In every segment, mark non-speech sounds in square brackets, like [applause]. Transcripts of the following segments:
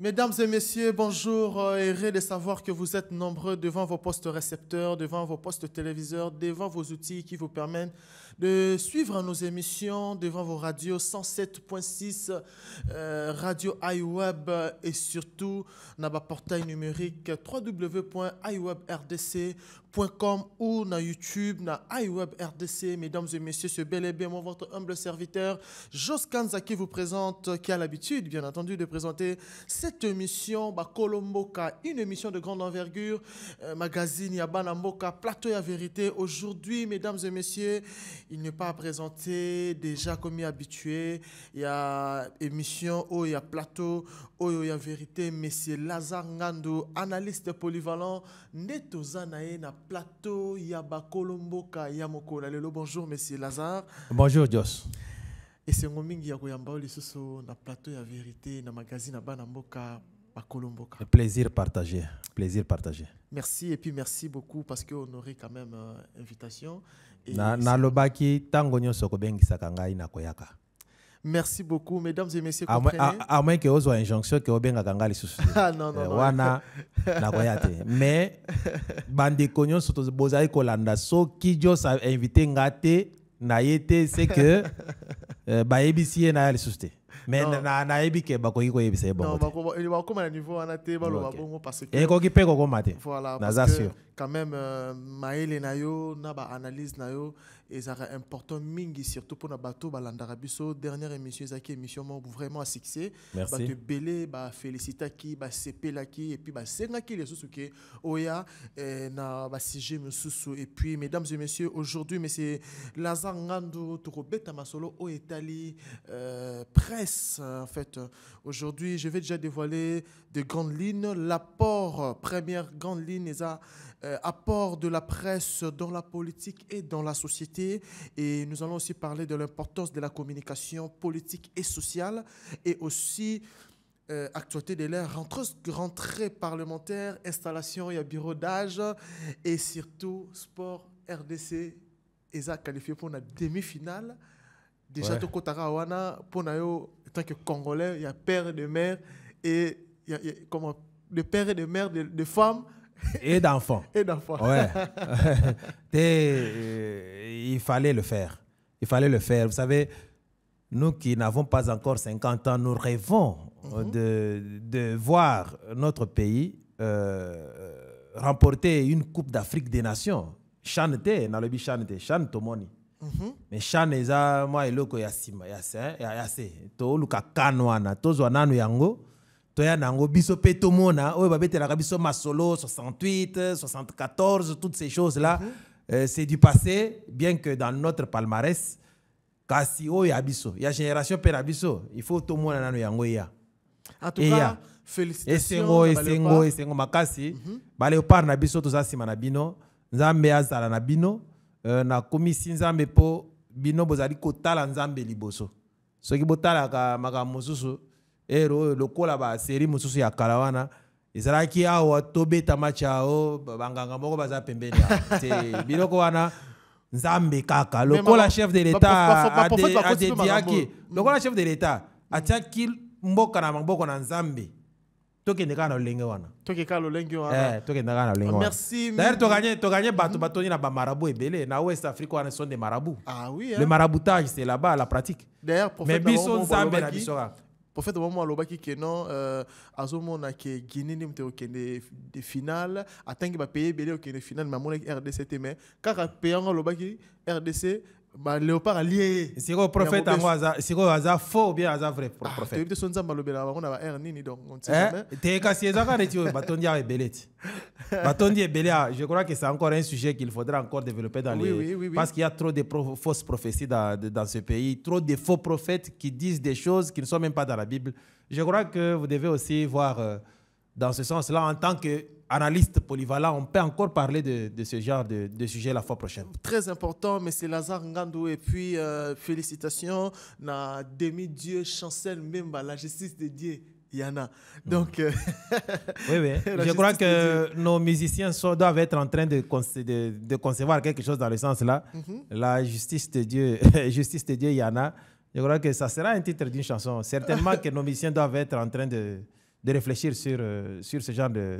Mesdames et messieurs, bonjour. Euh, heureux de savoir que vous êtes nombreux devant vos postes récepteurs, devant vos postes téléviseurs, devant vos outils qui vous permettent de suivre nos émissions devant vos radios 107.6, euh, Radio iWeb et surtout notre portail numérique www.iwebrdc.com ou na YouTube, na iWebRDC. Mesdames et messieurs, c'est bel et bien votre humble serviteur, Joskanzaki qui vous présente, qui a l'habitude, bien entendu, de présenter cette émission, bah, une émission de grande envergure, euh, magazine Yabana Moka, plateau à vérité. Aujourd'hui, mesdames et messieurs, il n'est pas présenté déjà comme il est habitué. Il y a émission, oh, il y a plateau, oh, il y a vérité. Monsieur Lazare Ngando, analyste polyvalent, neto zanae na plateau, il y a il y a Bonjour, monsieur Lazare. Bonjour, Dios. Et c'est Ngomingi Yakoyamba, le a na plateau, il y a vérité, na magazine, na a Le plaisir partagé. Plaisir partagé. Merci et puis merci beaucoup parce qu'on aurait quand même euh, invitation. nalobaki ntango nyonso kobengisaka ngai nakoyaka merci beaucoup mesdames et messieurs à moins que ozwa injonction ke obengaka ngai lisusu [laughs] ah, eh, wana nakoya te mais bandeko nyonso bozali kolanda soki jos invite nga te na ye te se ke [laughs] eh, bayebisi ye naya lisusu te mais nayebi ke bakoki koyebisa ye bongobakoma eh, na niveau wana te baloba bongo parce que ekoki mpe kokoma te naza sur quand même euh, mayele na yo na baanalyse na yo Et ça important mingi surtout pour la bateau la dernière émission monsieur émission vraiment à succès bato ebele bafélicitataki bah, basepelaki qui et sous qui bah, oya me eh, na bah, sous Et puis, mesdames et messieurs aujourd'hui c'est lazar ngandu tokobeta masolo au Italie euh, presse en fait aujourd'hui je vais déjà dévoiler de grandes lignes l'apport première grande ligne ça euh, apport de la presse dans la politique et dans la société. Et nous allons aussi parler de l'importance de la communication politique et sociale et aussi euh, actualité de l'air, rentrée, rentrée, parlementaire, installation et bureau d'âge et surtout sport RDC. ça qualifié pour la demi-finale. Déjà, ouais. pour en tant que Congolais, il y a père et de mère et il y a, comment, de père et de mère de, de femmes. Et d'enfants. Et d'enfants. Ouais. [laughs] Euh, il fallait le faire. Il fallait le faire. Vous savez, nous qui n'avons pas encore 50 ans, nous rêvons euh, mhm. de, de, voir notre pays euh, remporter une Coupe d'Afrique des Nations. Chante, Nalobi Chanté, Chan Tomoni. Mhm. Mais Chan moi mwa eloko ya sima, ya se, ya To luka kanwana, to zwananu yango toya nango biso pe tomona oyo babetelaka biso masolo 68 74 toutes ces choses là mhm. euh, c'est du passé bien que dans notre palmarès kasi oyo ya biso ya génération mpe na biso il faut tomona nano yango eya eya esengo esengo esengo makasi mhm. baléopard na biso toza nsima na bino nzambe azala na bino euh, nakomisi nzambe mpo bino bozali kotala nzambe liboso soki botalaka makambo mosusu ero oyo lokola baseri mosusu ya kala wana ezalaki awa tobeta match ao banganga moko baza pembeni [laughs] biloko wana nzambe kaka mm. lokola chef de l'état adediaki lokola chef de l'état atiaki mboka na maboko na nzambe tokende kaka na lolenge wana tokende kaka na lolenge wanadailleurs eh, tokanye bato batondi na bamarabu ebele na west afrique wana son de marabu ah hein. le maraboutage c'est là-bas la pratique mais biso nzambe na biso kaka prophète mamo alobaki ke non euh, azomona ke guinée nde mutu okende finale atangi bapays ebele okende finale me amonaki rdc te me kaka pe yango alobaki rdc ba léopard c'est quoi prophète yango c'est quoi hasard faux ou bien hasard vrai ah, prophète te so nzambe alobelaka bango na ba aire nini donc hein? te kasi eza kaka neti oyo batondi ya et belette [laughs] batondi ebele ya ah, je crois que c'est encore un sujet qu'il faudra encore développer dans oui, les oui, oui, oui. parce qu'il y a trop de pro... fausses prophéties dans, dans ce pays trop de faux prophètes qui disent des choses qui ne sont même pas dans la Bible je crois que vous devez aussi voir euh, dans ce sens-là, en tant qu'analyste polyvalent, on peut encore parler de, ce genre de, sujet la fois prochaine. Très important, mais c'est Lazare Ngandou. Et puis, euh, félicitations, na demi-dieu chancelle même la justice de Dieu. Yana. Donc, euh, [laughs] oui, oui. [laughs] je crois que nos musiciens doivent être en train de, de, concevoir quelque chose dans le sens là. Mhm. La justice de Dieu, [laughs] justice de Dieu, Yana. Je crois que ça sera un titre d'une chanson. Certainement que nos musiciens doivent être en train de, de réfléchir sur, euh, sur ce genre de,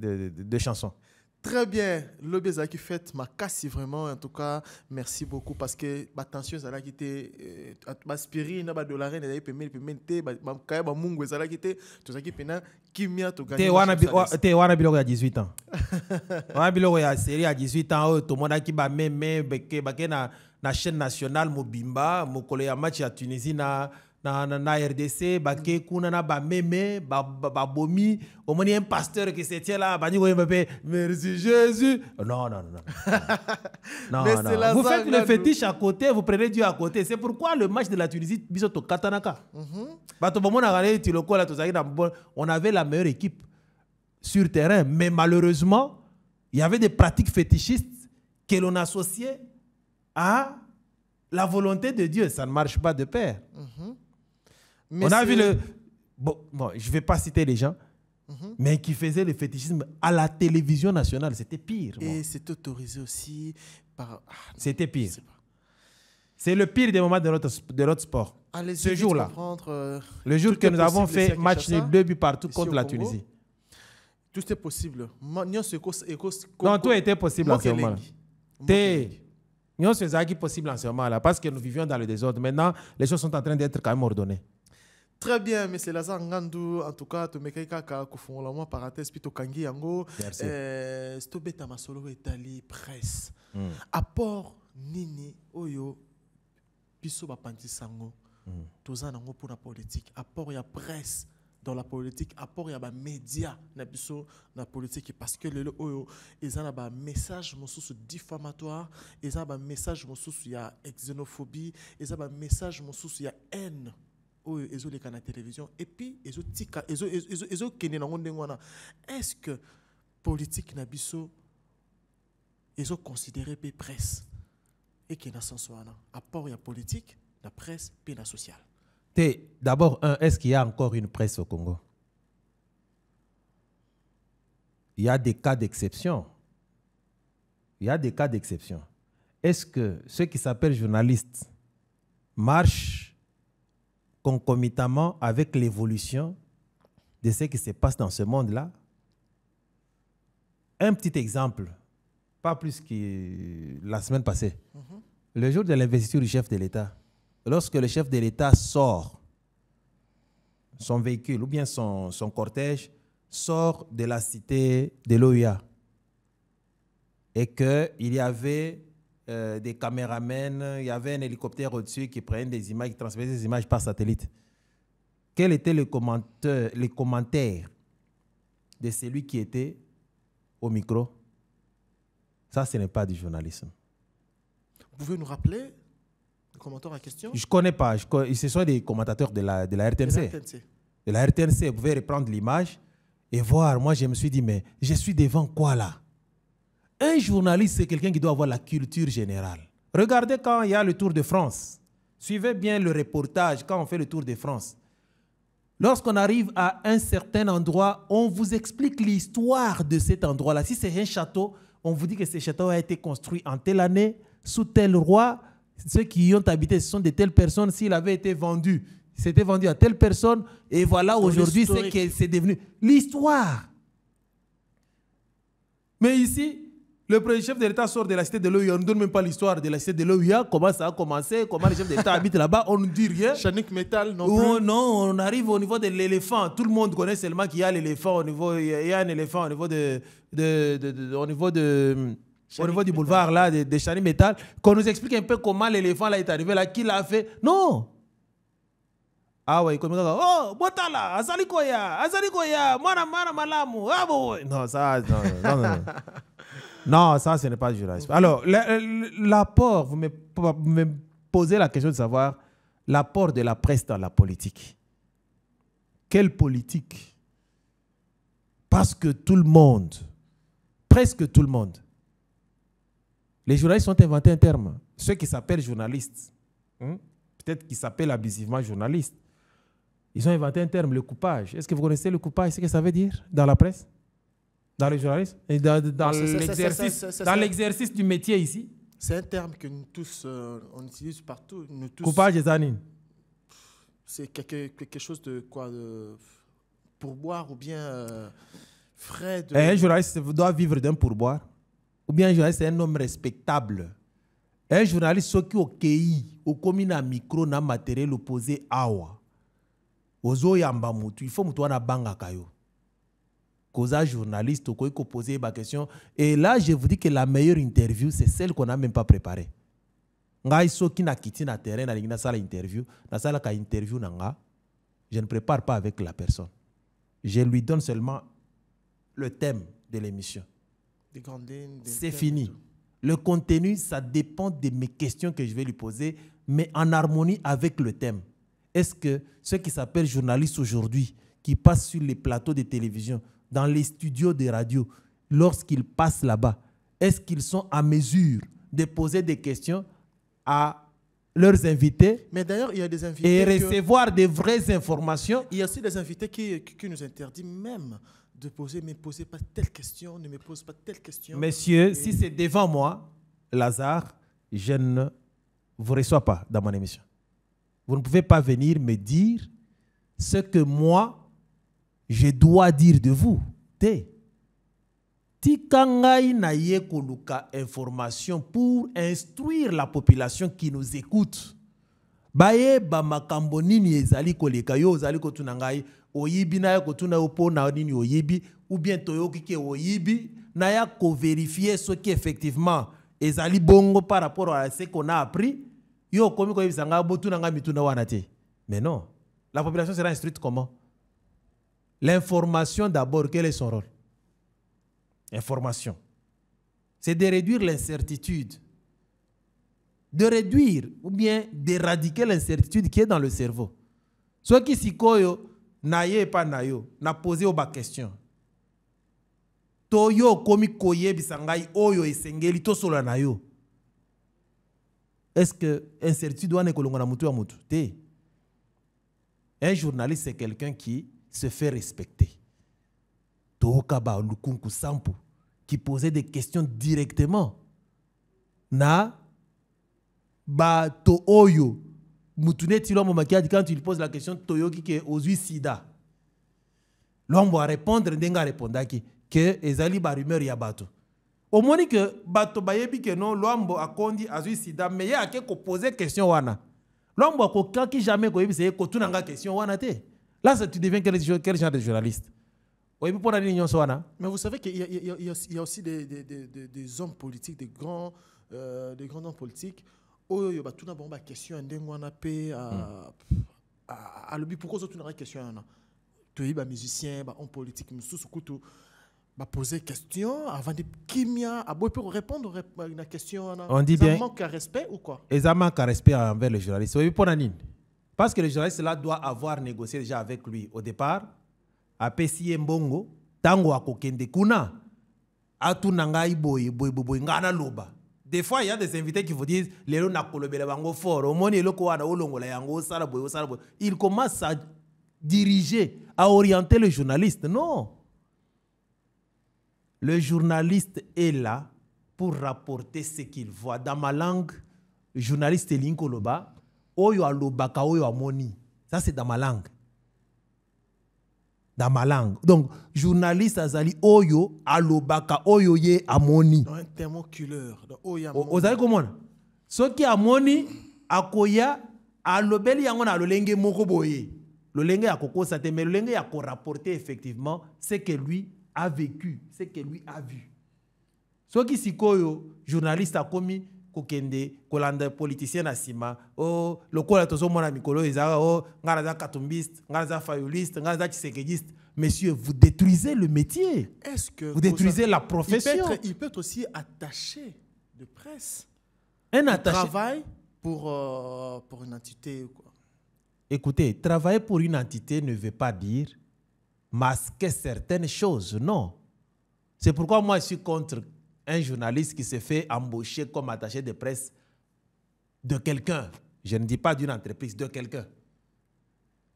de, de, de chansons. Très bien, le qui fait ma casse vraiment en tout cas merci beaucoup parce que ma tension ça qui était euh, ma spirine ba dollar et d'ailleurs paiement paiement te ma kaya ba mungu ça qui était tout ça qui pena tout to gagner te t'es oh, te wana biloko ya 18 ans [laughs] wana biloko ya série à 18 ans oh, tout monde qui ba même beke bake na na chaîne nationale mobimba mokolo ya match à Tunisie na na, na, na RDC ke kuna na ba meme ba, ba, ba bomi un pasteur qui se tient là bani voyez merci Jésus non non non non, [laughs] vous faites le fétiche à côté vous prenez Dieu à côté c'est pourquoi le match de la Tunisie biso to katanaka on avait la meilleure équipe sur terrain mais malheureusement il y avait des pratiques fétichistes que l'on associait à la volonté de Dieu, ça ne marche pas de pair. Mm-hmm on a vu le. Bon, je ne vais pas citer les gens, mhm. mais qui faisaient le fétichisme à la télévision nationale. C'était pire. Et c'est autorisé aussi par. Ah, c'était pire. C'est le pire des moments de notre, de notre sport. Allez Ce jour-là. Euh, le jour que nous avons fait match deux buts partout contre la Tunisie. Tout était possible. Non, tout était possible en ce moment-là. possible en ce moment-là parce que nous vivions dans le désordre. Maintenant, les choses sont en train d'être quand même ordonnées. Très bien, mais c'est Lazare Ngandou. En tout cas, tu me kaka kofongola moi parenthèse puis kangi yango. Euh Stobeta Masolo Italie presse. Apport hmm. nini oyo biso ba sango. Mm. Toza nango pour la politique. Apport ya presse dans la politique, apport ya ba média na biso na politique parce que le oyo ezana ba message mosusu diffamatoire, Ils ont ba message mosusu ya xénophobie, ont ba message mosusu ya haine ont les de télévision ils qui ezokende de est ce que politique na biso considéré mpe presse ekende na sens à apport la politique, la presse puis la sociale d'abord un est ce qu'il y a encore une presse au congo il y a des cas d'exception il y a des cas d'exception est-ce que ceux qui s'appellent journalistes marchent concomitamment avec l'évolution de ce qui se passe dans ce monde-là. Un petit exemple, pas plus que la semaine passée, mhm. le jour de l'investiture du chef de l'État, lorsque le chef de l'État sort son véhicule ou bien son, cortège, sort de la cité de l'OUA et qu'il y avait euh, des caméramens. Il y avait un hélicoptère au-dessus qui prenait des images, qui transmettait des images par satellite. Quel était le les commentaires de celui qui était au micro Ça, ce n'est pas du journalisme. Vous pouvez nous rappeler le commentaire en question Je ne connais pas. ce sont des commentateurs de de la De la RTNC. De la RTNC. Vous pouvez reprendre l'image et voir. Moi, je me suis dit, mais je suis devant quoi là un journaliste, c'est quelqu'un qui doit avoir la culture générale. Regardez quand il y a le Tour de France. Suivez bien le reportage quand on fait le Tour de France. Lorsqu'on arrive à un certain endroit, on vous explique l'histoire de cet endroit-là. Si c'est un château, on vous dit que ce château a été construit en telle année, sous tel roi. Ceux qui y ont habité, ce sont de telles personnes. S'il avait été vendu, c'était vendu à telle personne. Et voilà, aujourd'hui, c'est devenu l'histoire. Mais ici, le premier chef de l'État sort de la cité de l'OUIA. On ne donne même pas l'histoire de la cité de l'OUIA, hein. comment ça a commencé, comment les chefs d'État habitent là-bas. On ne dit rien. Chanique Metal, non oh, plus. Oh, non, on arrive au niveau de l'éléphant. Tout le monde connaît seulement qu'il y a l'éléphant au niveau. Il y a un éléphant au niveau de. au niveau de. au niveau du boulevard là, de, de Metal. Qu'on nous explique un peu comment l'éléphant là est arrivé là, qui l'a fait. Non! Ah ouais, comme ça. Oh, Botala, Azalikoya, Azalikoya, Mana Mana Malamu, ah bon. Non, ça, non, non. non. [laughs] Non, ça, ce n'est pas du journalisme. Alors, l'apport, vous me, posez la question de savoir l'apport de la presse dans la politique. Quelle politique Parce que tout le monde, presque tout le monde, les journalistes ont inventé un terme. Ceux qui s'appellent journalistes, hein, peut-être qu'ils s'appellent abusivement journalistes, ils ont inventé un terme, le coupage. Est-ce que vous connaissez le coupage, ce que ça veut dire dans la presse dans le journalisme et dans, dans l'exercice du métier ici C'est un terme que nous tous, euh, on utilise partout. Nous tous, Coupage des C'est quelque, quelque, chose de quoi de, Pourboire ou bien euh, frais de... Un journaliste doit vivre d'un pourboire. Ou bien un journaliste est un homme respectable. Un journaliste, ceux qui KI, au commun, à micro, n'a matériel opposé à Awa. il faut que tu aies à kayo causa journaliste, qu'on posé ma question. Et là, je vous dis que la meilleure interview, c'est celle qu'on n'a même pas préparée. qui n'a quitté na terrain salle interview interview na je ne prépare pas avec la personne je lui donne seulement le thème de l'émission c'est fini le contenu ça dépend de mes questions que je vais lui poser mais en harmonie avec le thème est-ce que ceux qui s'appellent journalistes aujourd'hui qui passent sur les plateaux de télévision dans les studios de radio, lorsqu'ils passent là-bas, est-ce qu'ils sont à mesure de poser des questions à leurs invités. Mais d'ailleurs, il y a des invités. Et recevoir des vraies informations. Il y a aussi des invités qui, nous interdisent même de poser, ne me posez pas telle question, ne me pose pas telle question. Monsieur, si c'est devant moi, Lazare, je ne vous reçois pas dans mon émission. Vous ne pouvez pas venir me dire ce que moi, je dois dire de vous te tika na yekoluka information pour instruire la population qui nous écoute baye makambo nini ezali koleka yo ezali kotuna ngai oyibi naya kotuna po na nini oyibi ou bien toyoki ke oyibi vérifier ce qui effectivement ezali bongo par rapport à ce qu'on a appris yo ko koyebisa ngai botuna ngai mituna wana te mais non la population sera instruite comment L'information d'abord, quel est son rôle Information. C'est de réduire l'incertitude. De réduire ou bien d'éradiquer l'incertitude qui est dans le cerveau. Soit qui s'y koyo, naye pas nayo, na posé bas question. Toyo komi koye bisangai oyo esengeli to solo nayo. Est-ce que incertitude doit ne Un journaliste c'est quelqu'un qui se fait respecter. Tookaba Lukunku sampo qui posait des questions directement. Na, ba to oyo, mutune quand il pose la question toyoki ke ozui sida. L'homme va répondre, ndenga qui que ezali ba rumeur yabato. omoni que bato bayebi que non a kondi azui sida me ye ake kopose question wana lwambo akokaki jamais koyebisa ye kotuna tunanga question wana te Là, tu deviens quel, genre de journaliste Mais vous savez qu'il y, a aussi des, hommes politiques, des grands, euh, des grands hommes politiques. Oh, il y a tout d'abord la question, à lobby pourquoi autres des questions. tu es un musicien un homme politique mususu qui bah poser questions avant de kimia à boy répondre à une question on dit ça manque de respect ou quoi et ça manque à respect envers les journalistes oui pour Nanine parce que le journaliste là doit avoir négocié déjà avec lui au départ. Pessie mbongo, tango akokende kuna, atunanga Boye, boy, boy, ngana loba. Des fois, il y a des invités qui vous disent, lelo na kolobele bango fort, omoni olongola yango, Il commence à diriger, à orienter le journaliste. Non. Le journaliste est là pour rapporter ce qu'il voit. Dans ma langue, le journaliste est Linkoloba, oyo alobaka oyo amoni ça c'est dans ma langue dans ma langue donc journaliste azali oyo alobaka oyo ye amoni un Ce qui est amoni akoya alobeli yango na lolenge moko boye lolenge akokosa te mais le linge ko rapporté effectivement ce que lui a vécu ce que lui a vu Ce qui qui sikoyo journaliste a commis kokende kolanda politicien na nsima o oh, lokola tozomona mikolo ezalaka o oh, ngai naza katumbiste ngai naza fayoliste ngai naza tshisekediste Monsieur, vous détruisez le métier. Est-ce que vous détruisez la profession il peut, être, il peut, aussi attacher de presse. Un attaché. Travail pour, euh, pour une entité quoi. Écoutez, travailler pour une entité ne veut pas dire masquer certaines choses, non. C'est pourquoi moi je suis contre un journaliste qui se fait embaucher comme attaché de presse de quelqu'un. Je ne dis pas d'une entreprise, de quelqu'un.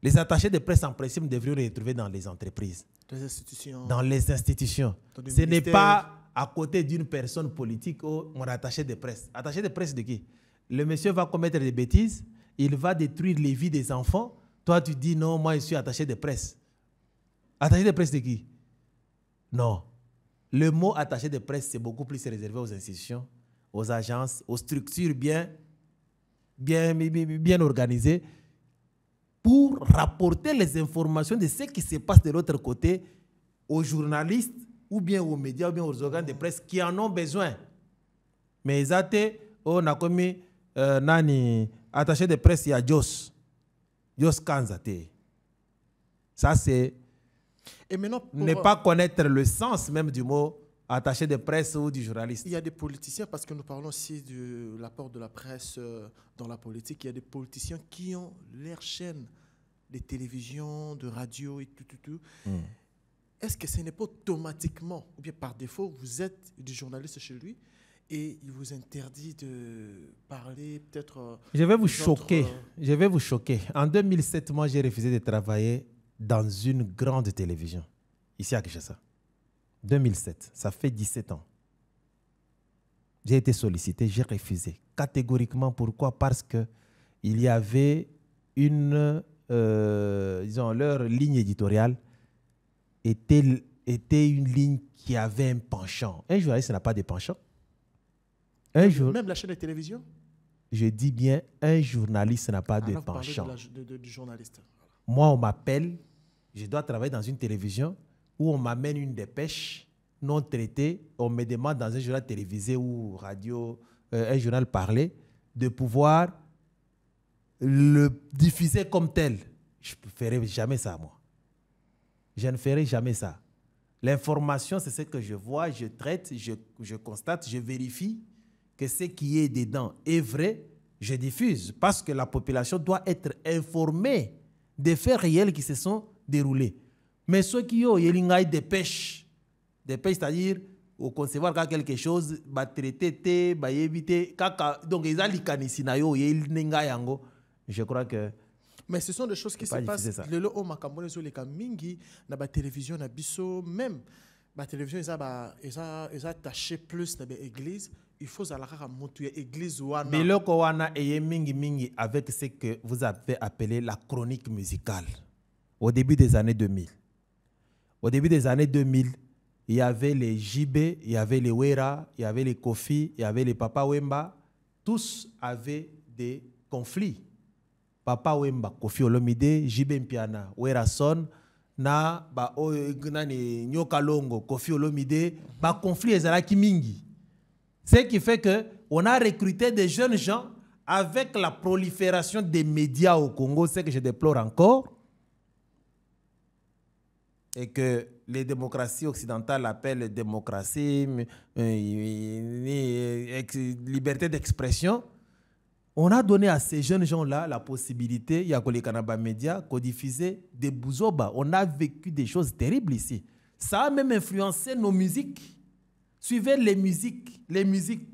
Les attachés de presse, en principe, devraient les retrouver dans les entreprises. Les institutions. Dans les institutions. Ce n'est pas à côté d'une personne politique où on est attaché de presse. Attaché de presse de qui Le monsieur va commettre des bêtises, il va détruire les vies des enfants. Toi, tu dis non, moi, je suis attaché de presse. Attaché de presse de qui Non. Le mot attaché de presse, c'est beaucoup plus réservé aux institutions, aux agences, aux structures bien, bien, bien organisées pour rapporter les informations de ce qui se passe de l'autre côté aux journalistes ou bien aux médias ou bien aux organes de presse qui en ont besoin. Mais ils on oh, a commis euh, nani attaché de presse il y a Jos. Jos Kanzate. Ça c'est et maintenant, ne pas connaître le sens même du mot attaché de presse ou du journaliste. Il y a des politiciens, parce que nous parlons aussi de l'apport de la presse euh, dans la politique, il y a des politiciens qui ont leur chaîne de télévision, de radio et tout, tout, tout. Hmm. Est-ce que ce n'est pas automatiquement, ou bien par défaut, vous êtes du journaliste chez lui et il vous interdit de parler peut-être... Euh, je vais vous choquer, euh, je vais vous choquer. En 2007, moi, j'ai refusé de travailler dans une grande télévision, ici à Kinshasa. 2007, ça fait 17 ans. J'ai été sollicité, j'ai refusé. Catégoriquement, pourquoi Parce que il y avait une, euh, disons, leur ligne éditoriale était, était une ligne qui avait un penchant. Un journaliste n'a pas de penchant. Un même, la chaîne de télévision Je dis bien, un journaliste n'a pas ah, de penchant. Moi, on m'appelle je dois travailler dans une télévision où on m'amène une dépêche non traitée, on me demande dans un journal télévisé ou radio, euh, un journal parlé, de pouvoir le diffuser comme tel. Je ne ferai jamais ça, moi. Je ne ferai jamais ça. L'information, c'est ce que je vois, je traite, je, je, constate, je vérifie que ce qui est dedans est vrai, je diffuse parce que la population doit être informée des faits réels qui se sont déroulé. Mais ceux qui ont Yelingai des dépêche des c'est-à-dire, au concevoir quelque chose, bah traiter, té, bah éviter, donc ils ont sinayo, Yelingai yango. Je crois que mais ce sont des choses qui se passent le au o sur les mingi na ba télévision na biso même la télévision bah, ils ont attaché plus na l'église. église il faut que l'église soit... Mais église wana biloko wana mingi mingi avec ce que vous avez appelé la chronique musicale au début des années 2000. Au début des années 2000, il y avait les JB, il y avait les Wera, il y avait les Kofi, il y avait les Papa Wemba. Tous avaient des conflits. Papa Wemba, Kofi Olomide, JB Mpiana, Wera Son, na ba nani nyoka longo Kofi Olomide, ba conflit mingi. Ce qui fait que on a recruté des jeunes gens avec la prolifération des médias au Congo, ce que je déplore encore et que les démocraties occidentales appellent démocratie, euh, liberté d'expression, on a donné à ces jeunes gens-là la possibilité, il y a que les Canaba Média, diffusait des bouzoba. On a vécu des choses terribles ici. Ça a même influencé nos musiques. Suivez les musiques, les musiques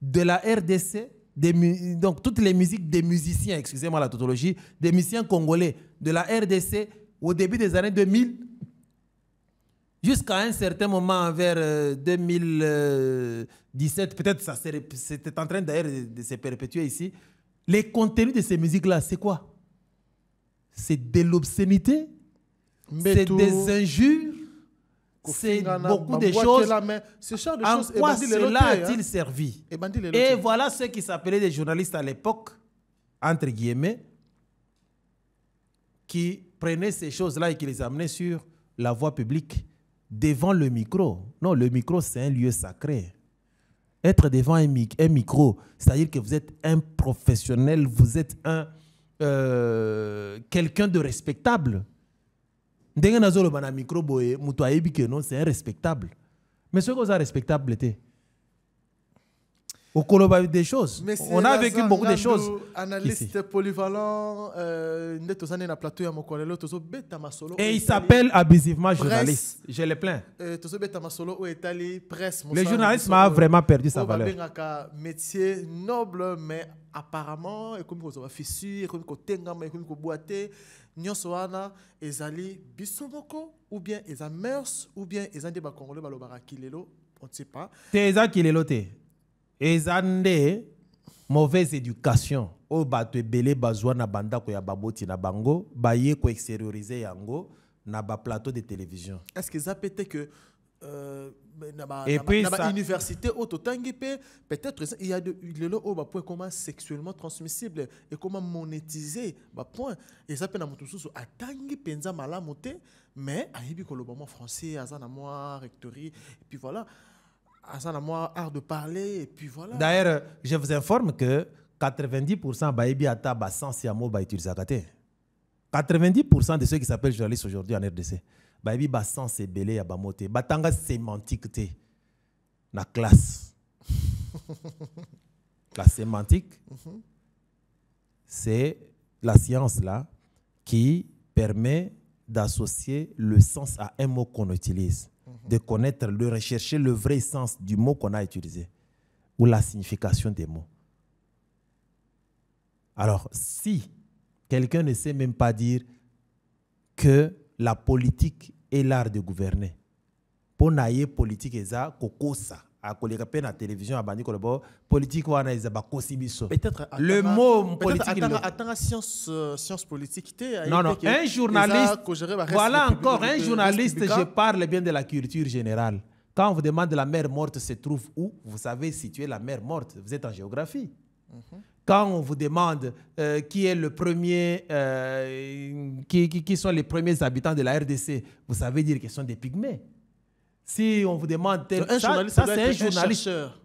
de la RDC, des, donc toutes les musiques des musiciens, excusez-moi la tautologie, des musiciens congolais de la RDC, au début des années 2000, jusqu'à un certain moment, vers 2017, euh, euh, peut-être ça c'était en train d'ailleurs de se perpétuer ici, les contenus de ces musiques-là, c'est quoi C'est de l'obscénité, c'est des injures, c'est beaucoup de choses. ce en quoi cela hein? a-t-il servi Et voilà ceux qui s'appelaient des journalistes à l'époque, entre guillemets, qui Prenez ces choses-là et qui les amenait sur la voie publique devant le micro. Non, le micro, c'est un lieu sacré. Être devant un, micro, c'est-à-dire que vous êtes un professionnel, vous êtes un euh, quelqu'un de respectable. C'est un respectable. Mais ce que vous avez respectable, au des choses. on a vécu beaucoup de choses. Analyste polyvalent, euh, et il s'appelle abusivement journaliste. Je le plains. Euh, le journalisme a vraiment perdu sa valeur. métier noble, mais apparemment, comme comme ou bien ou bien on ne sait pas ezande mauvaise éducation au bato belé bazwa na ko ya baboti na bango ko extérioriser yango na ba plateau de télévision est-ce que eza mpe te que euh, na bauniversité oyo totangi mpe peut-être il y a lelo au point comment sexuellement transmissible et ekoma point. bapoint eza mpe na moto mosusu atangi mpenza malamu te mais ayebi koloba mwa français aza na rectorie et puis voilà Hassan ah, Amoir, art de parler, et puis voilà. D'ailleurs, je vous informe que 90% Baibi Ataba, sans Siamo, Baïtur 90% de ceux qui s'appellent journalistes aujourd'hui en RDC, Baïbi Bassan, Sebele, Abamote, Batanga, sémantique, té. na classe. [laughs] la sémantique, -hmm. c'est la science là qui permet d'associer le sens à un mot qu'on utilise de connaître, de rechercher le vrai sens du mot qu'on a utilisé ou la signification des mots. Alors, si quelqu'un ne sait même pas dire que la politique est l'art de gouverner, pour politique est ça, akoleka à la télévision wana Peut-être. le mot attends, science, euh, science politique non non un journaliste voilà encore un euh, journaliste je parle bien de la culture générale quand on vous demande la mer morte se trouve où vous savez situer la mer morte vous êtes en géographie quand on vous demande euh, qui est le premier, qui, qui, qui sont les premiers habitants de la RDC, vous savez dire qu'ils sont des pygmées. Si on vous demande tel,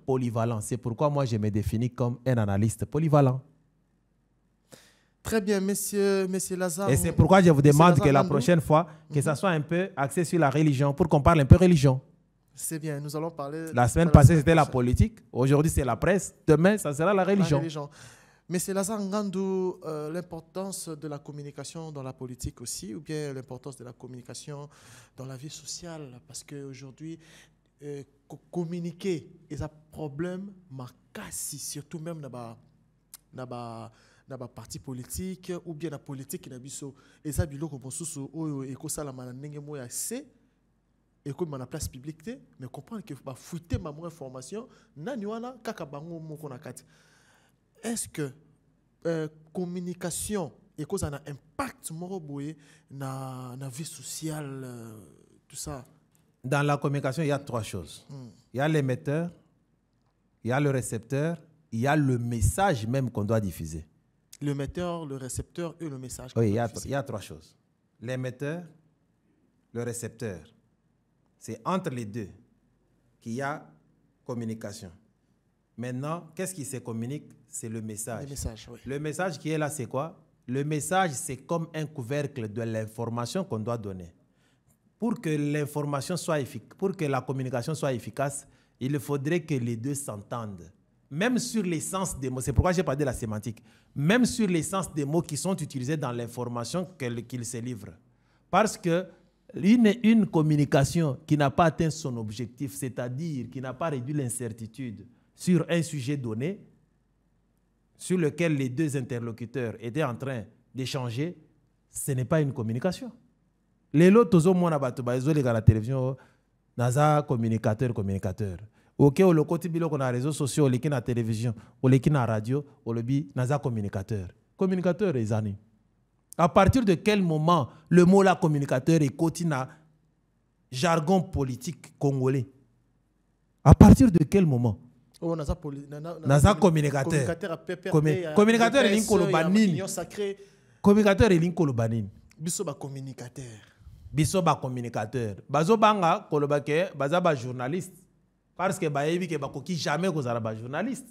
polyvalent. C'est pourquoi moi je me définis comme un analyste polyvalent. Très bien, monsieur monsieur Lazare. Et c'est pourquoi je vous demande que la prochaine fois, que ça mhm. soit un peu axé sur la religion, pour qu'on parle un peu religion. C'est bien, nous allons parler. La semaine passée, c'était la politique. Aujourd'hui, c'est la presse. Demain, ça sera la religion. La religion. Mais c'est là ça euh, l'importance de la communication dans la politique aussi, ou bien l'importance de la communication dans la vie sociale, parce qu'aujourd'hui, euh, communiquer est un problème marqué, surtout même dans la na politiques, politique ou bien la politique na biso eza biloko mosusu oyo oh, oh, ekosalama na ndenge et ya c'est ekomema la place publique mais comprendre ke bafuite ma information nani wana kaka bango moko kati est-ce que euh, communication et cause un impact moro la na na vie sociale euh, tout ça dans la communication il y a trois choses hmm. il y a l'émetteur il y a le récepteur il y a le message même qu'on doit diffuser l'émetteur le récepteur et le message oui il y, a, il y a trois choses l'émetteur le récepteur c'est entre les deux qu'il y a communication Maintenant, qu'est-ce qui se communique C'est le message. Le message, oui. le message qui est là, c'est quoi Le message, c'est comme un couvercle de l'information qu'on doit donner. Pour que l'information soit efficace, pour que la communication soit efficace, il faudrait que les deux s'entendent. Même sur l'essence des mots, c'est pourquoi j'ai parlé de la sémantique, même sur l'essence des mots qui sont utilisés dans l'information qu'ils se livrent. Parce que une communication qui n'a pas atteint son objectif, c'est-à-dire qui n'a pas réduit l'incertitude, sur un sujet donné, sur lequel les deux interlocuteurs étaient en train d'échanger, ce n'est pas une communication. les lelo Les gens bazoleka la télévision oh, Nasa communicateur communicateur Ok, au olokoti biloko na réseau sociaux oleki la télévision oleki la radio olobi Nasa communicateur communicateur les années. à partir de quel moment le mot la communicateur est à jargon politique congolais à partir de quel moment Oh, n'a naza naza communicateur Communicateur, est koloba nini communicateur est koloba un communicateur. Il biso bacommunicateur bazobanga koloba ke baza journaliste. parce que bayebi ke bakoki jamais un journaliste.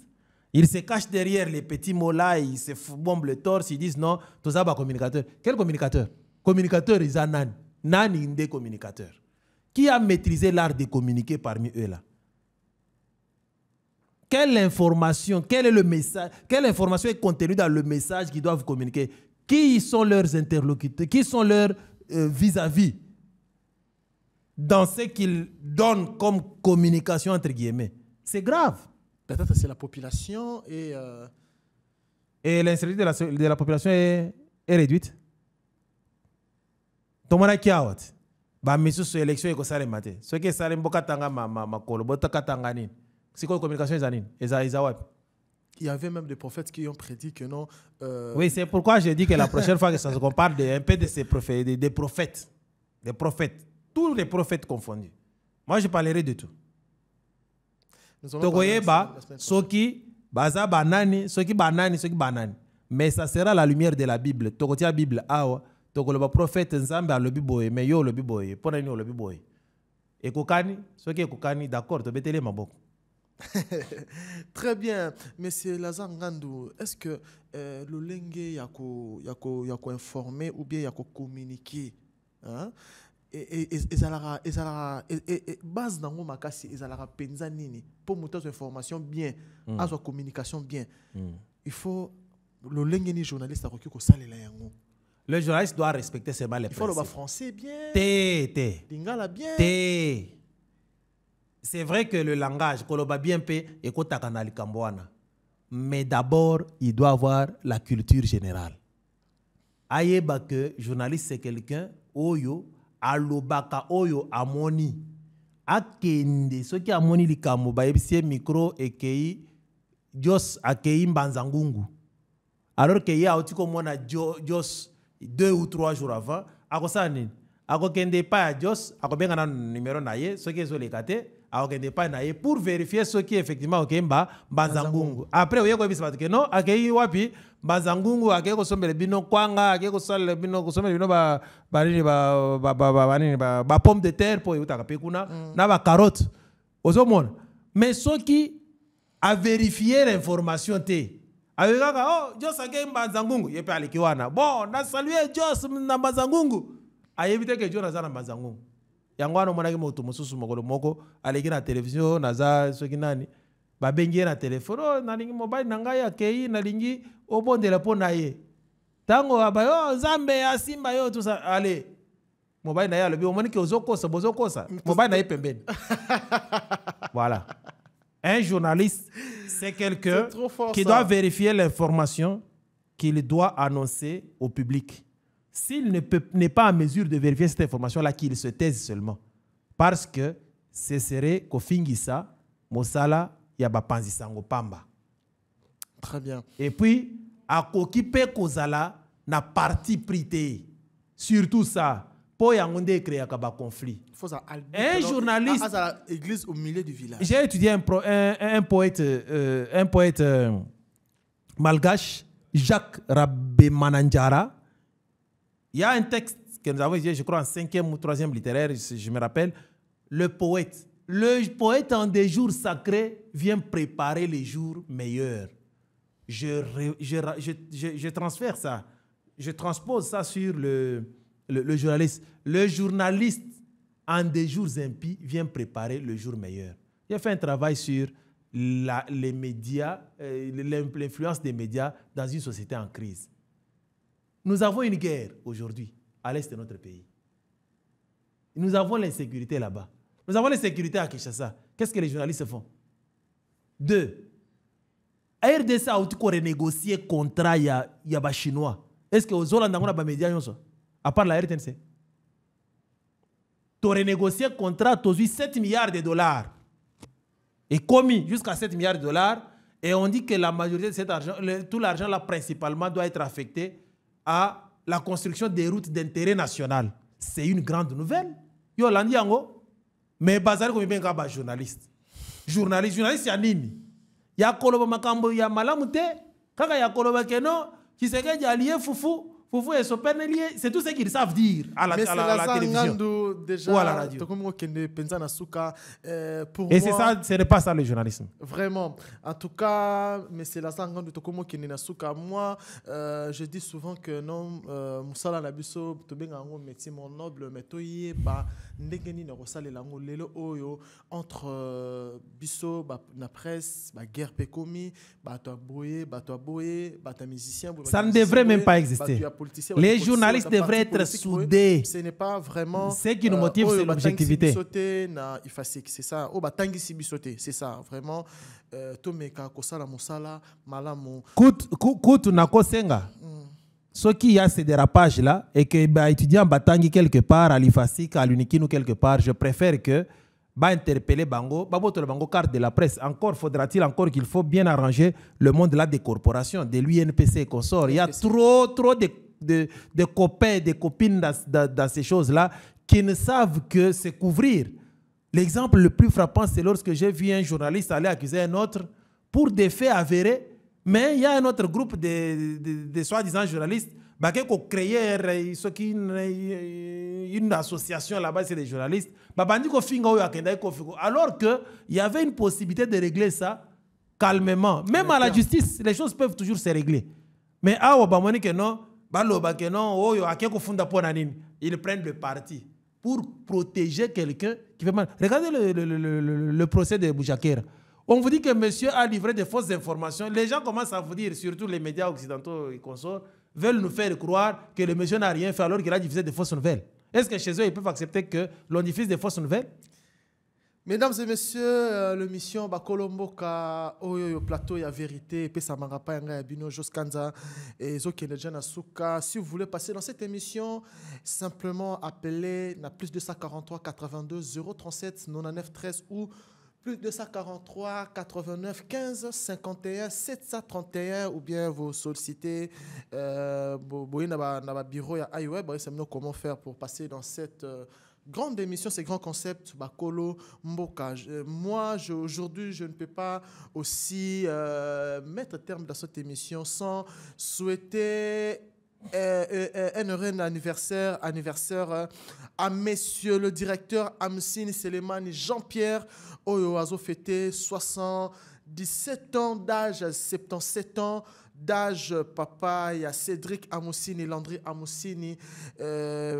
Il se cache derrière les petits mots là, il se bombe le torse, ils disent non, tout ça, communicateur. Quel communicateur Communicateur, ils ont Nan. Nan, il des communicateurs. Qui a maîtrisé l'art de communiquer parmi eux là quelle information, quel est le message, quelle information est contenue dans le message qu'ils doivent communiquer Qui sont leurs interlocuteurs Qui sont leurs euh, vis-à-vis dans ce qu'ils donnent comme communication entre guillemets C'est grave. Peut-être c'est la population et... Euh, et l'insécurité de la, de la population est, est réduite. tomona kia ça bamisusu election ekosala mate soki esala mbokatanga makolo c'est quoi la communication Ezanine il y avait même des prophètes qui ont prédit que non. Euh... Oui, c'est pourquoi j'ai dit que la prochaine fois qu'on parle de, un peu de ces prophètes, des, prophètes, des prophètes, tous les prophètes confondus. Moi, je parlerai de tout. Togoyeba, Soki, Baza Banani, Soki Banani, Soki Banani. Mais ça sera la lumière de la Bible. Togotia Bible, Awa. Togoloba prophète, Nzamba, le Biboye, mais yo le Biboye, Ponani, le Biboye. Et Kokani, Soki ekokani, d'accord, Tobetele boko. [laughs] Très bien, monsieur Lazangandou, est-ce que euh, le lengue yako yako yako informé ou bien yako communiqué hein? ezalaka ezalaka base dans nango makasi ezalaka mpenza nini pour monter information bien mm. à sa communication bien mm. il faut le lolenge ni journaliste a akoki les yango le journaliste doit respecter seulement les il faut le loba français bien té. té lingala bien Té. C'est vrai que le langage, Koloba BMP, Ekotakana Likambwana. Mais d'abord, il doit avoir la culture générale. Ayeba que journaliste c'est quelqu'un, Oyo, Alobaka, Oyo, Amoni. Akende, ce qui Amoni Likambo, Baebsie Micro, Ekei, jos Akei Mbanzangungu. Alors que ya oti komona Jos, deux ou trois jours avant, akosala nini? Akokende pa jos Dios, na numéro na ye, soki ezoleka te, akende epai na ye pour vérifier soki effectivement akei mba mbanza ngungu après oye koyebisa bato ke no akei wapi mbanza ngungu akei kosombela bino kwanga akei kosalela bino kosombela bino banini banini bapomme de terre mpo eutaka mpe kuna mm. na bacarotte ozomona mais soki avérifie l'information te ayoki kaka o oh, jos akei mbanza ngungu ye mpe aleki wana bon nasalue jos na mbanza ngungu ayebi te ke jo naza na mbanza yango wana omonaki moto mosusu mokolo moko aleki na televizio naza soki nani babengi ye na telefone o oh, nalingi mobali na ngai akei nalingi obondela mpo na ye ntango abai o nzambe asimba yo tusa ale mobali na ye alobi omoniki ozokosa bozokosa mobali na ye pembeni [laughs] voilà un journaliste c'est quelqu'un qui doit vérifier l'information qu'il doit annoncer au public s'il n'est pas en mesure de vérifier cette information-là, qu'il se taise seulement. Parce que ce serait Kofingisa, Mosala, Yabapanzisango Pamba. Très bien. Et puis, à Kokipe Kozala, na parti prité. Surtout ça. Pour y créer un conflit. Un journaliste. l'église au milieu du village. J'ai étudié un, poète, un poète euh, euh, malgache, Jacques Rabbe Mananjara il y a un texte que nous avons, je crois, en cinquième ou troisième littéraire, je me rappelle, le poète. Le poète en des jours sacrés vient préparer les jours meilleurs. Je, je, transfère ça, je transpose ça sur le, le, journaliste. Le journaliste en des jours impies vient préparer le jour meilleur. J'ai fait un travail sur les médias, euh, l'influence des médias dans une société en crise. Nous avons une guerre aujourd'hui à l'est de notre pays. Nous avons l'insécurité là-bas. Nous avons l'insécurité à Kinshasa. Qu'est-ce que les journalistes font Deux, RDC a renégocié le contrat y a chinois. Est-ce que aux on a un médias À part la RTNC. Tu renégocié contrat tu as 7 milliards de dollars. Et commis jusqu'à 7 milliards de dollars et on dit que la majorité de cet argent, tout l'argent là principalement doit être affecté à la construction des routes d'intérêt national. C'est une grande nouvelle. Yo, l'andiango, mais comme bien ba journaliste. Journaliste, journaliste ya nini? Ya koloba makambo ya Malamute, quand kaka ya koloba keno, kisekeje aliye fufu, vous, ce esopernelier c'est tout ce qu'ils savent dire à la, à la, à la télévision déjà, radio euh, et c'est ça ce n'est pas ça le journalisme vraiment en tout cas mais c'est la de tokomo kende na suka moi euh, je dis souvent que non euh, Moussa musala na biso tobenga métier mon noble mais toyeba ndenge na akosalela yango lelo oyo entre euh, biso ba, na presse pekomi ba to bato ba to boyer ba ta musicien ça ne devrait même pas exister les journalistes devraient être soudés. Ce n'est pas vraiment. Ce qui nous euh, motive, oh, c'est l'objectivité. C'est ça. C'est ça. Vraiment. Euh, Kosala, Nakosenga. Ce mm. qui y a ces dérapages-là, et que bah, étudiant Batangi quelque part, à l'IFASIC, à ou quelque part, je préfère que bah, interpeller Bango, bah, le Bango carte de la presse. Encore faudra-t-il encore qu'il faut bien arranger le monde là des corporations, de l'UNPC et consorts. Il y a trop, trop de des, copains, des copines dans, ces choses-là qui ne savent que se couvrir. L'exemple le plus frappant, c'est lorsque j'ai vu un journaliste aller accuser un autre pour des faits avérés, mais il y a un autre groupe de, soi-disant journalistes bah, qui ont créé une association là-bas, c'est des journalistes. Bah, Alors qu'il y avait une possibilité de régler ça calmement. Même à la justice, les choses peuvent toujours se régler. Mais à ah, Obamani oh, non, ils prennent le parti pour protéger quelqu'un qui fait mal regardez le, procès de Boujakera on vous dit que monsieur a livré des fausses informations les gens commencent à vous dire surtout les médias occidentaux et consorts veulent nous faire croire que le monsieur n'a rien fait alors qu'il a diffusé des fausses nouvelles est-ce que chez eux ils peuvent accepter que l'on diffuse des fausses nouvelles Mesdames et messieurs, euh, l'émission ka Oyo Plateau, il y a vérité, y a Bino Joskanza et Zokenejana Souka. Si vous voulez passer dans cette émission, simplement appelez na plus 243 82 037 99 13 ou plus 243 89 15 51 731 ou bien vous sollicitez euh, ba bureau à iWeb. Vous savez comment faire pour passer dans cette. Euh, grande émission, ces grand concept. Bakolo, Mboka. Euh, moi, aujourd'hui, je ne peux pas aussi euh, mettre terme à cette émission sans souhaiter euh, un heureux anniversaire, anniversaire à monsieur le directeur Amsine Selemani Jean-Pierre Oyoazo Azo fêté 77 ans d'âge, 77 ans d'âge Papa, il y a Cédric Amoussini, Landry Amoussini,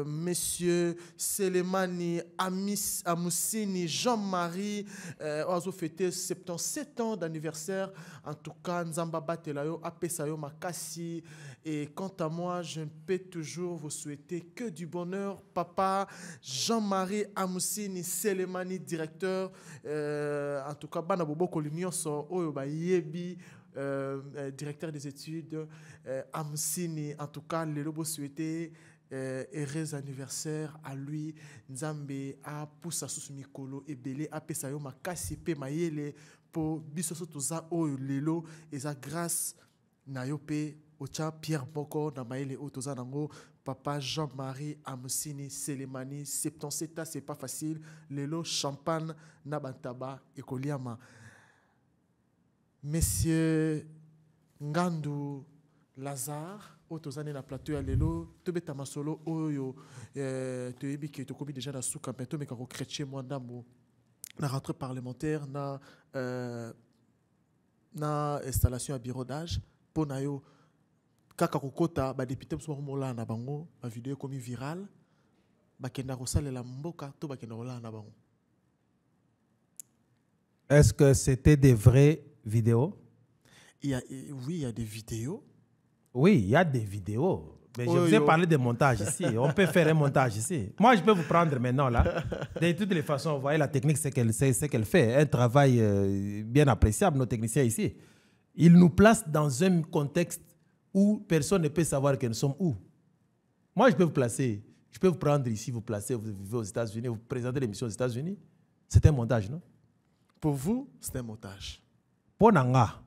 messieurs, Monsieur Selemani Amis Amoussini, Jean-Marie, euh, Oiseau fêté 77 ans d'anniversaire. En tout cas, Nzamba Batelayo, Apesayo Makassi. Et quant à moi, je ne peux toujours vous souhaiter que du bonheur. Papa Jean-Marie Amoussini, Selemani, directeur. Euh, en tout cas, Banabobo Oyoba oh, Yebi. Euh, euh, directeur des études, euh, Amsini, en tout cas, le lobo souhaité, heureux anniversaire à lui, Nzambe, à Poussasus Mikolo, Ebele, à Pesayo, Makasipe maïele pour Bissoso Toza, Lelo, et sa grâce Nayope, Ocha, Pierre Boko, Namayele, Otoza, Nango, Papa Jean-Marie Amsini Selemani, 77 c'est pas facile, Lelo, Champagne, Nabantaba, Koliama Monsieur Ngandu Lazare, oh, année la plateau ya lelo tobeta masolo oyo eh, toyebi tu tokomi déjà dans mais quand mpe tomeka kokretien moi d'amour, la rentrée parlementaire na eh, na installation à bureau d'age mpo na yo kaka kokɔta badepute mosusu bakomolala na bango bavideo la viral bakenda kosalela mboka to bakenda kolala na bango est ce que c'était des vrais Vidéo Oui, il y a des vidéos. Oui, il y a des vidéos. Mais je vous ai parlé de montage ici. On peut faire un montage ici. Moi, je peux vous prendre maintenant, là. De toutes les façons, vous voyez, la technique, c'est qu'elle qu'elle fait. Un travail euh, bien appréciable, nos techniciens ici. Ils nous placent dans un contexte où personne ne peut savoir que nous sommes où. Moi, je peux vous placer. Je peux vous prendre ici, vous placer, vous vivez aux États-Unis, vous présentez l'émission aux États-Unis. C'est un montage, non Pour vous, c'est un montage ponanga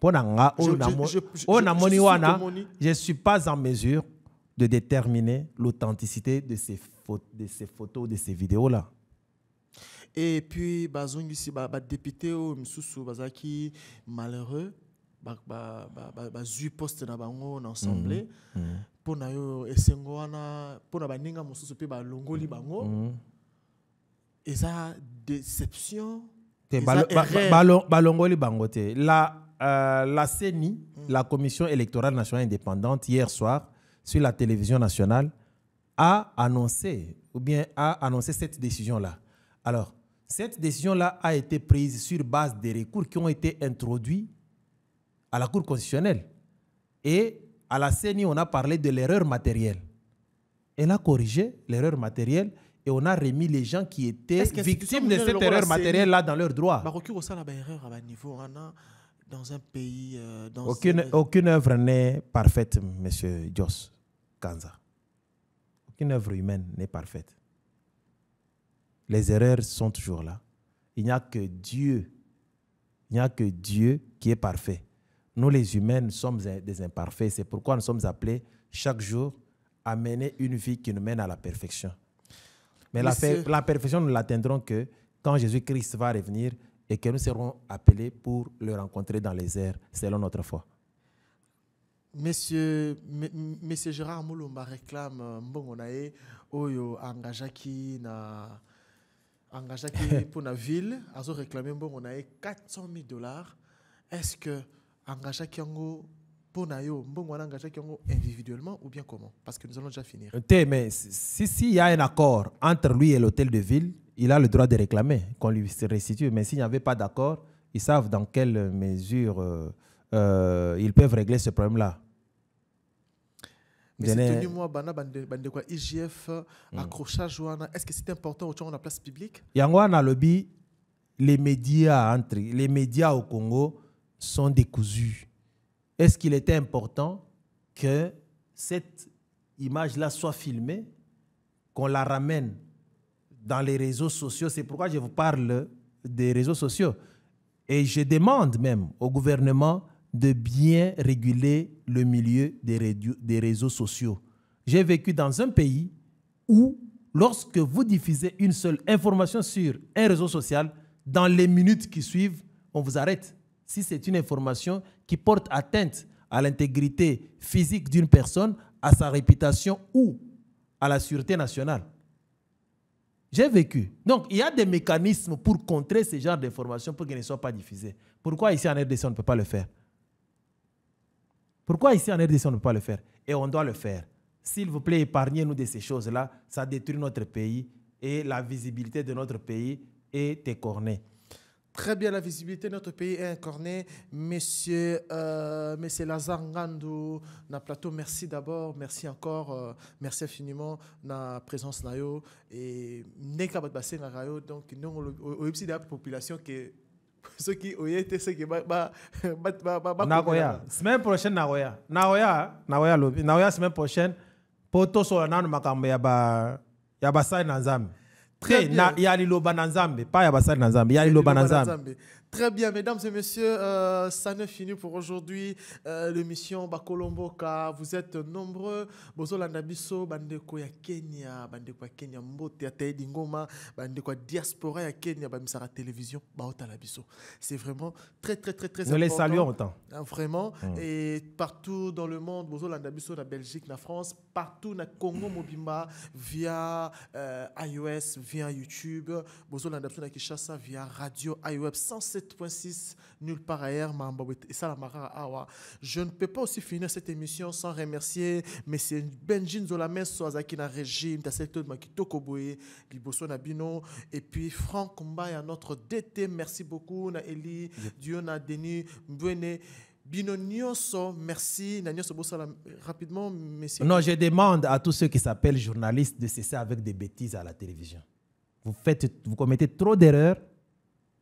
ponanga oh, nga mpo oh, namoni wana je suis pas en mesure de déterminer l'authenticité de ces, de ces photos de ces vidéos là et puis bazongisi bah, bah, député ou oh, misusu bazaki malheureux basu bah, poste na bango na assemblée mpo mm, mm. na yo esengo wana mpo na baninga mosusu mpe balongoli bango mm, déception la euh, la CENI la commission électorale nationale indépendante hier soir sur la télévision nationale a annoncé ou bien a annoncé cette décision là alors cette décision là a été prise sur base des recours qui ont été introduits à la Cour constitutionnelle et à la CENI on a parlé de l'erreur matérielle elle a corrigé l'erreur matérielle et on a remis les gens qui étaient victimes de cette erreur matérielle-là dans leurs droits. pays... Euh, aucune, aucune œuvre n'est parfaite, M. Jos Kanza. Aucune œuvre humaine n'est parfaite. Les erreurs sont toujours là. Il n'y a que Dieu. Il n'y a que Dieu qui est parfait. Nous, les humains, sommes des imparfaits. C'est pourquoi nous sommes appelés chaque jour à mener une vie qui nous mène à la perfection. Mais la, perfection, nous l'atteindrons que quand Jésus-Christ va revenir et que nous serons appelés pour le rencontrer dans les airs, selon notre foi. Monsieur, monsieur Gérard Moulomba réclame euh, Mbongonae, Oyo, Angajaki, na, Angajaki [laughs] pour la ville, Azo réclame Mbongonae 400 000 dollars. Est-ce que Angajaki angou individuellement ou bien comment parce que nous allons déjà finir euh, mais si s'il y a un accord entre lui et l'hôtel de ville il a le droit de réclamer qu'on lui restitue mais s'il n'y avait pas d'accord ils savent dans quelle mesure euh, euh, ils peuvent régler ce problème là mais IGF mm. accrochage est-ce que c'est important temps de la place publique les médias entre les médias au Congo sont décousus est-ce qu'il était important que cette image-là soit filmée, qu'on la ramène dans les réseaux sociaux C'est pourquoi je vous parle des réseaux sociaux. Et je demande même au gouvernement de bien réguler le milieu des, réseaux sociaux. J'ai vécu dans un pays où, lorsque vous diffusez une seule information sur un réseau social, dans les minutes qui suivent, on vous arrête si c'est une information qui porte atteinte à l'intégrité physique d'une personne, à sa réputation ou à la sûreté nationale. J'ai vécu. Donc, il y a des mécanismes pour contrer ce genre d'informations pour qu'elles ne soient pas diffusées. Pourquoi ici en RDC, on ne peut pas le faire Pourquoi ici en RDC, on ne peut pas le faire Et on doit le faire. S'il vous plaît, épargnez-nous de ces choses-là. Ça détruit notre pays et la visibilité de notre pays est écornée très bien la visibilité notre pays est incarnée. Monsieur, euh, Monsieur merci d'abord, merci encore, euh, merci infiniment la présence et na donc nous au de la population [laughs] ceux qui ont été ceux qui [laughs] semaine prochaine hein? prochaine Très bien. Très bien, mesdames et messieurs, euh, ça ne finit pour aujourd'hui. Euh, L'émission Bakolomboka, vous êtes nombreux. Bozolanda biso, bandeko ya Kenya, bandeko ya Kenya, mbote ya Taïdingoma, bandeko ya diaspora ya Kenya, bamisara télévision, baota la biso. C'est vraiment très, très, très, très Nous important. Nous les saluons autant. Ah, vraiment. Mmh. Et partout dans le monde, Bozolanda Landabiso, la Belgique, la France, partout na Congo Mobimba, via euh, iOS, via YouTube, Bozo Kishasa via Radio iWeb 107.6, nulle part ailleurs, et Salamara Awa. Je ne peux pas aussi finir cette émission sans remercier Monsieur Benjin Zolame Azaki na régime, Tassekto de Makito Koboe, na Nabino, et puis Franck Mbaya, notre DT, merci beaucoup, na Eli, Dieu na Denis, Mbwene. Bino Nyonso, merci. rapidement, messieurs. Non, je demande à tous ceux qui s'appellent journalistes de cesser avec des bêtises à la télévision. Vous, faites, vous commettez trop d'erreurs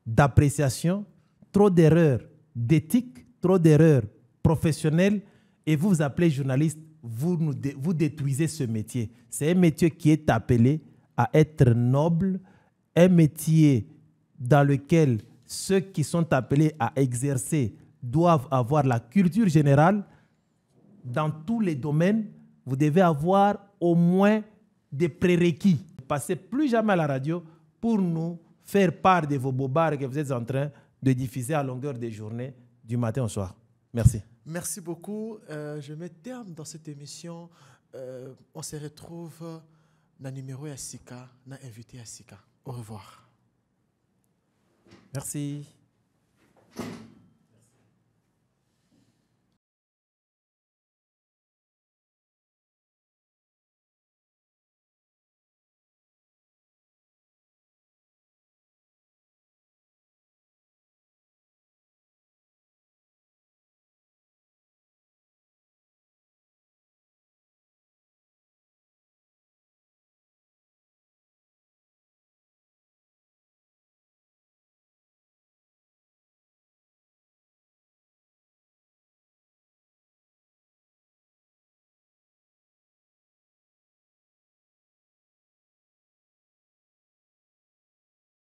d'appréciation, trop d'erreurs d'éthique, trop d'erreurs professionnelles, et vous vous appelez journaliste, vous, vous détruisez ce métier. C'est un métier qui est appelé à être noble, un métier dans lequel ceux qui sont appelés à exercer doivent avoir la culture générale. Dans tous les domaines, vous devez avoir au moins des prérequis passez plus jamais à la radio pour nous faire part de vos bobards que vous êtes en train de diffuser à longueur des journées, du matin au soir. Merci. Merci beaucoup. Euh, je mets terme dans cette émission. Euh, on se retrouve dans le numéro à dans invité à Au revoir. Merci.